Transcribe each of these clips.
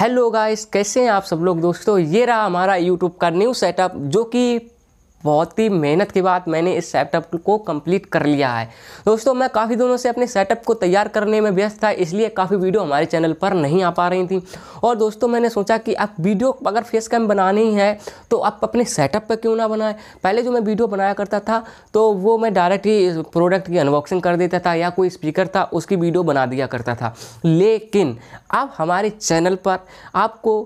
hello guys कैसे हैं आप सब लोग दोस्तों ये रहा हमारा यूट्यूब का न्यू सेटअप जो कि बहुत ही मेहनत के बाद मैंने इस सेटअप को कंप्लीट कर लिया है दोस्तों मैं काफ़ी दिनों से अपने सेटअप को तैयार करने में व्यस्त था इसलिए काफ़ी वीडियो हमारे चैनल पर नहीं आ पा रही थी और दोस्तों मैंने सोचा कि आप वीडियो अगर फेस कैम बनानी है तो आप अपने सेटअप पर क्यों ना बनाएं पहले जो मैं वीडियो बनाया करता था तो वो मैं डायरेक्ट ही प्रोडक्ट की अनबॉक्सिंग कर देता था या कोई स्पीकर था उसकी वीडियो बना दिया करता था लेकिन अब हमारे चैनल पर आपको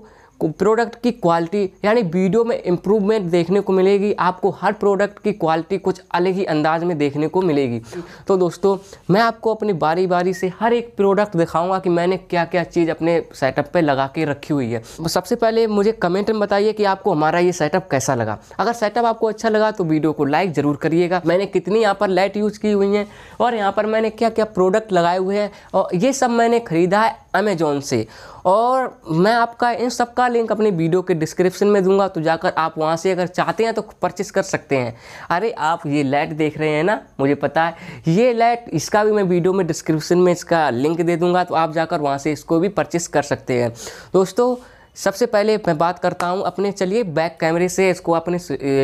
प्रोडक्ट की क्वालिटी यानी वीडियो में इम्प्रूवमेंट देखने को मिलेगी आपको हर प्रोडक्ट की क्वालिटी कुछ अलग ही अंदाज में देखने को मिलेगी तो दोस्तों मैं आपको अपनी बारी बारी से हर एक प्रोडक्ट दिखाऊंगा कि मैंने क्या क्या चीज़ अपने सेटअप पे लगा के रखी हुई है तो सबसे पहले मुझे कमेंट में बताइए कि आपको हमारा ये सेटअप कैसा लगा अगर सेटअप आपको अच्छा लगा तो वीडियो को लाइक ज़रूर करिएगा मैंने कितनी यहाँ पर लाइट यूज़ की हुई हैं और यहाँ पर मैंने क्या क्या प्रोडक्ट लगाए हुए हैं और ये सब मैंने ख़रीदा है अमेजोन से और मैं आपका इन सब का लिंक अपने वीडियो के डिस्क्रिप्शन में दूंगा तो जाकर आप वहाँ से अगर चाहते हैं तो परचेस कर सकते हैं अरे आप ये लाइट देख रहे हैं ना मुझे पता है ये लाइट इसका भी मैं वीडियो में डिस्क्रिप्शन में इसका लिंक दे दूँगा तो आप जाकर वहाँ से इसको भी परचेस कर सकते हैं दोस्तों सबसे पहले मैं बात करता हूँ अपने चलिए बैक कैमरे से इसको अपने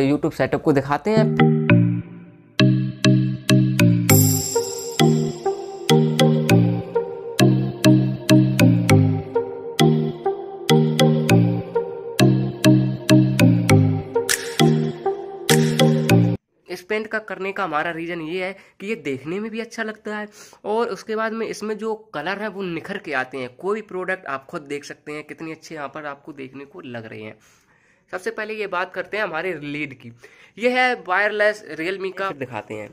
यूट्यूब सेटअप को दिखाते हैं पेंट का करने का हमारा रीज़न ये है कि ये देखने में भी अच्छा लगता है और उसके बाद में इसमें जो कलर है वो निखर के आते हैं कोई प्रोडक्ट आप खुद देख सकते हैं कितने अच्छे यहाँ पर आपको देखने को लग रहे हैं सबसे पहले ये बात करते हैं हमारे लीड की ये है वायरलेस रियलमी का दिखाते हैं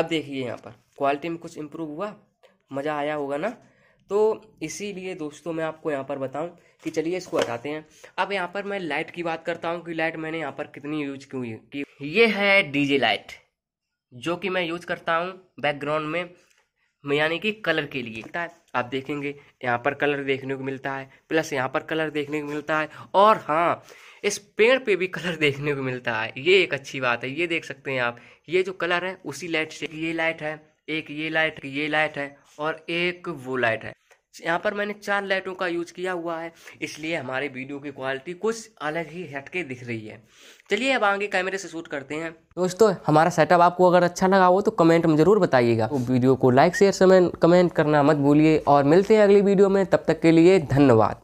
अब देखिए यहाँ पर क्वालिटी में कुछ इम्प्रूव हुआ मज़ा आया होगा ना तो इसीलिए दोस्तों मैं आपको यहाँ पर बताऊँ कि चलिए इसको हटाते हैं अब यहाँ पर मैं लाइट की बात करता हूँ कि लाइट मैंने यहाँ पर कितनी यूज की हुई ये है डीजे लाइट जो कि मैं यूज करता हूँ बैकग्राउंड में यानी कि कलर के लिए है आप देखेंगे यहाँ पर कलर देखने को मिलता है प्लस यहाँ पर कलर देखने को मिलता है और हाँ इस पेड़ पे भी कलर देखने को मिलता है ये एक अच्छी बात है ये देख सकते हैं आप ये जो कलर है उसी लाइट से ये लाइट है एक ये लाइट ये लाइट है और एक वो लाइट है यहाँ पर मैंने चार लाइटों का यूज किया हुआ है इसलिए हमारे वीडियो की क्वालिटी कुछ अलग ही हटके दिख रही है चलिए अब आगे कैमरे से शूट करते हैं दोस्तों हमारा सेटअप आपको अगर अच्छा लगा हो तो कमेंट में ज़रूर बताइएगा तो वीडियो को लाइक शेयर कमेंट करना मत भूलिए और मिलते हैं अगली वीडियो में तब तक के लिए धन्यवाद